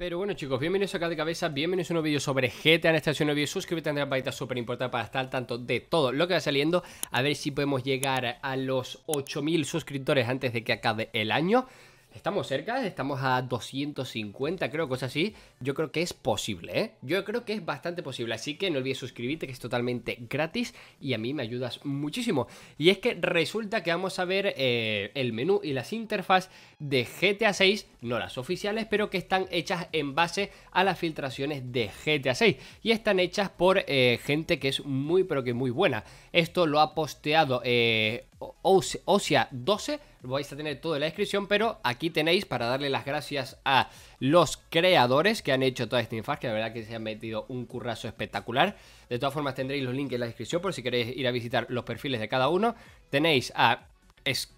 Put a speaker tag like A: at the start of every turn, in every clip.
A: Pero bueno chicos, bienvenidos acá de cabeza, bienvenidos a un nuevo vídeo sobre GTA en esta nuevo vídeo, suscríbete a la campanita súper importante para estar al tanto de todo lo que va saliendo, a ver si podemos llegar a los 8000 suscriptores antes de que acabe el año, Estamos cerca, estamos a 250, creo, cosas así. Yo creo que es posible, ¿eh? Yo creo que es bastante posible. Así que no olvides suscribirte, que es totalmente gratis y a mí me ayudas muchísimo. Y es que resulta que vamos a ver eh, el menú y las interfaces de GTA 6, no las oficiales, pero que están hechas en base a las filtraciones de GTA 6. Y están hechas por eh, gente que es muy, pero que muy buena. Esto lo ha posteado eh, Osea 12, vais a tener todo en la descripción, pero aquí tenéis para darle las gracias a los creadores que han hecho toda esta infar que la verdad que se han metido un currazo espectacular. De todas formas tendréis los links en la descripción por si queréis ir a visitar los perfiles de cada uno. Tenéis a... Es,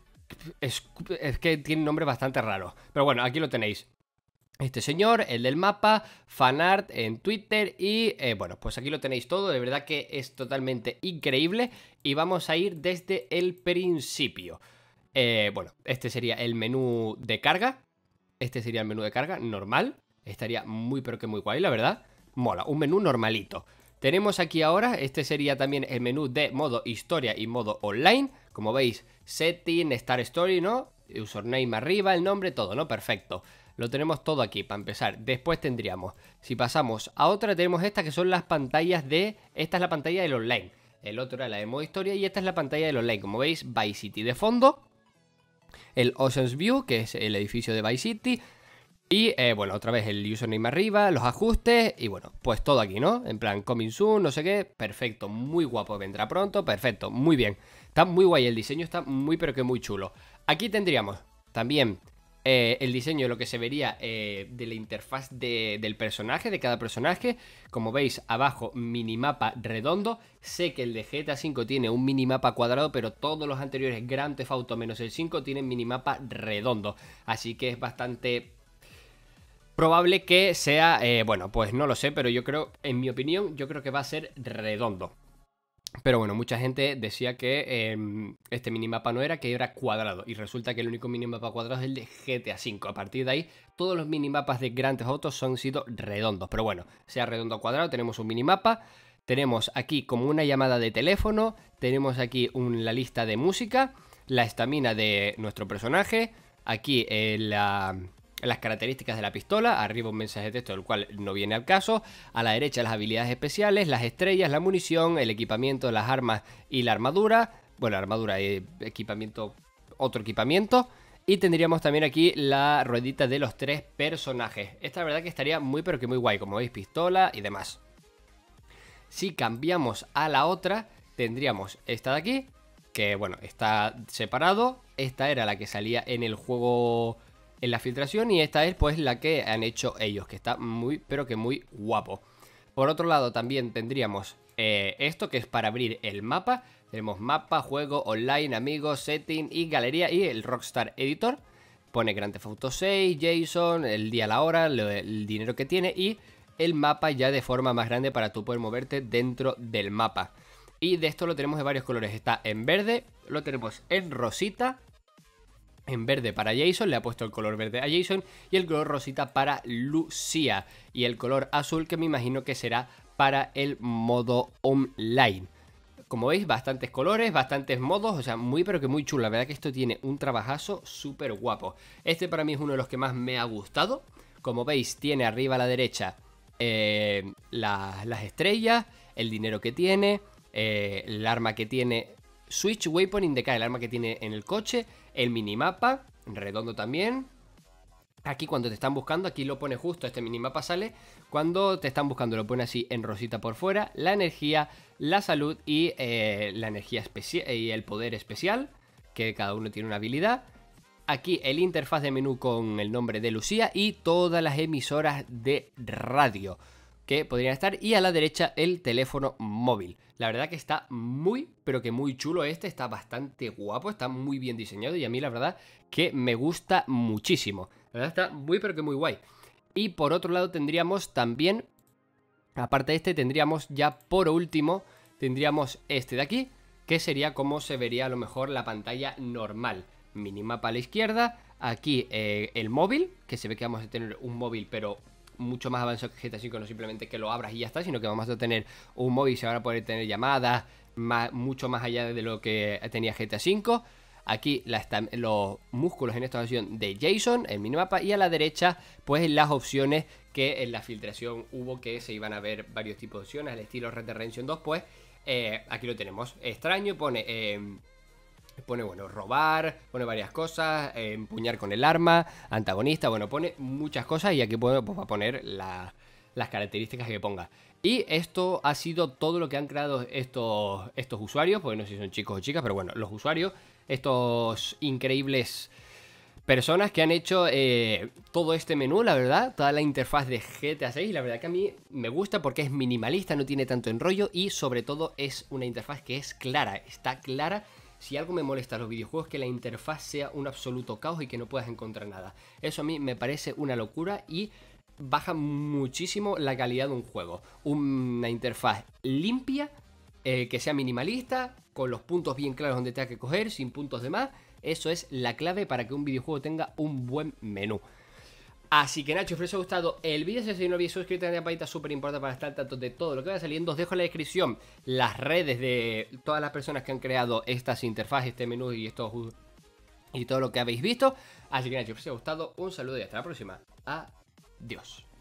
A: es, es que tiene un nombre bastante raro, pero bueno, aquí lo tenéis este señor, el del mapa, fanart en Twitter y eh, bueno, pues aquí lo tenéis todo, de verdad que es totalmente increíble y vamos a ir desde el principio. Eh, bueno, este sería el menú de carga, este sería el menú de carga normal, estaría muy pero que muy guay, la verdad, mola, un menú normalito. Tenemos aquí ahora, este sería también el menú de modo historia y modo online, como veis, setting, star story, ¿no? username arriba, el nombre, todo, ¿no? Perfecto. Lo tenemos todo aquí para empezar. Después tendríamos, si pasamos a otra, tenemos estas que son las pantallas de... Esta es la pantalla del online. El otro era la de modo historia y esta es la pantalla del online. Como veis, Vice City de fondo. El Ocean's View, que es el edificio de Vice City. Y eh, bueno, otra vez el username arriba, los ajustes y bueno, pues todo aquí, ¿no? En plan, coming soon, no sé qué, perfecto, muy guapo, vendrá pronto, perfecto, muy bien. Está muy guay, el diseño está muy pero que muy chulo. Aquí tendríamos también eh, el diseño, lo que se vería eh, de la interfaz del personaje, de cada personaje. Como veis, abajo minimapa redondo. Sé que el de GTA V tiene un minimapa cuadrado, pero todos los anteriores Grand Theft Auto menos el 5 tienen minimapa redondo. Así que es bastante probable que sea, eh, bueno, pues no lo sé, pero yo creo, en mi opinión, yo creo que va a ser redondo. Pero bueno, mucha gente decía que em, este minimapa no era, que era cuadrado. Y resulta que el único minimapa cuadrado es el de GTA V. A partir de ahí, todos los minimapas de grandes autos son sido redondos. Pero bueno, sea redondo o cuadrado, tenemos un minimapa. Tenemos aquí como una llamada de teléfono. Tenemos aquí la lista de música. La estamina de nuestro personaje. Aquí eh, la las características de la pistola, arriba un mensaje de texto del cual no viene al caso, a la derecha las habilidades especiales, las estrellas, la munición, el equipamiento, las armas y la armadura, bueno, armadura y equipamiento, otro equipamiento. Y tendríamos también aquí la ruedita de los tres personajes. Esta verdad que estaría muy pero que muy guay, como veis, pistola y demás. Si cambiamos a la otra, tendríamos esta de aquí, que bueno, está separado. Esta era la que salía en el juego en la filtración y esta es pues la que han hecho ellos, que está muy, pero que muy guapo. Por otro lado también tendríamos eh, esto que es para abrir el mapa. Tenemos mapa, juego, online, amigos, setting y galería y el Rockstar Editor. Pone Grand Foto 6, JSON, el día, la hora, el dinero que tiene y el mapa ya de forma más grande para tú poder moverte dentro del mapa. Y de esto lo tenemos de varios colores. Está en verde, lo tenemos en rosita, en verde para Jason, le ha puesto el color verde a Jason y el color rosita para Lucia y el color azul que me imagino que será para el modo online. Como veis, bastantes colores, bastantes modos, o sea, muy pero que muy chulo. La verdad que esto tiene un trabajazo súper guapo. Este para mí es uno de los que más me ha gustado. Como veis, tiene arriba a la derecha eh, las estrellas, el dinero que tiene, eh, el arma que tiene Switch Weapon indica el arma que tiene en el coche, el minimapa, redondo también. Aquí cuando te están buscando, aquí lo pone justo, este minimapa sale. Cuando te están buscando lo pone así en rosita por fuera. La energía, la salud y eh, la energía especial y el poder especial. Que cada uno tiene una habilidad. Aquí el interfaz de menú con el nombre de Lucía y todas las emisoras de radio que podrían estar y a la derecha el teléfono móvil. La verdad que está muy, pero que muy chulo este, está bastante guapo, está muy bien diseñado y a mí la verdad que me gusta muchísimo. La verdad está muy, pero que muy guay. Y por otro lado tendríamos también, aparte de este, tendríamos ya por último, tendríamos este de aquí, que sería como se vería a lo mejor la pantalla normal. Minimapa a la izquierda, aquí eh, el móvil, que se ve que vamos a tener un móvil pero mucho más avanzado que GTA 5 no simplemente que lo abras y ya está, sino que vamos a tener un móvil, se van a poder tener llamadas, mucho más allá de lo que tenía GTA 5 Aquí los músculos en esta opción de Jason, el minimapa, y a la derecha, pues las opciones que en la filtración hubo que se iban a ver varios tipos de opciones, al estilo Red Dead Redemption 2, pues eh, aquí lo tenemos. Extraño, pone em, Pone, bueno, robar, pone varias cosas, eh, empuñar con el arma, antagonista, bueno, pone muchas cosas y aquí puedo, pues, va a poner las características que ponga. Y esto ha sido todo lo que han creado estos, estos usuarios, porque no sé si son chicos o chicas, pero bueno, los usuarios, estos increíbles personas que han hecho eh, todo este menú, la verdad, toda la interfaz de GTA 6, la verdad que a mí me gusta porque es minimalista, no tiene tanto enrollo y sobre todo es una interfaz que es clara, está clara si algo me molesta a los videojuegos es que la interfaz sea un absoluto caos y que no puedas encontrar nada. Eso a mí me parece una locura y baja muchísimo la calidad de un juego. Una interfaz limpia, eh, que sea minimalista, con los puntos bien claros donde tenga que coger, sin puntos de más. Eso es la clave para que un videojuego tenga un buen menú. Así que Nacho, espero os haya gustado el vídeo. Si no habéis suscrito, a la campanita súper importante para estar tanto de todo lo que vaya saliendo. Os dejo en la descripción las redes de todas las personas que han creado estas interfaces, este menú y esto y todo lo que habéis visto. Así que Nacho, espero os haya gustado. Un saludo y hasta la próxima. Adiós.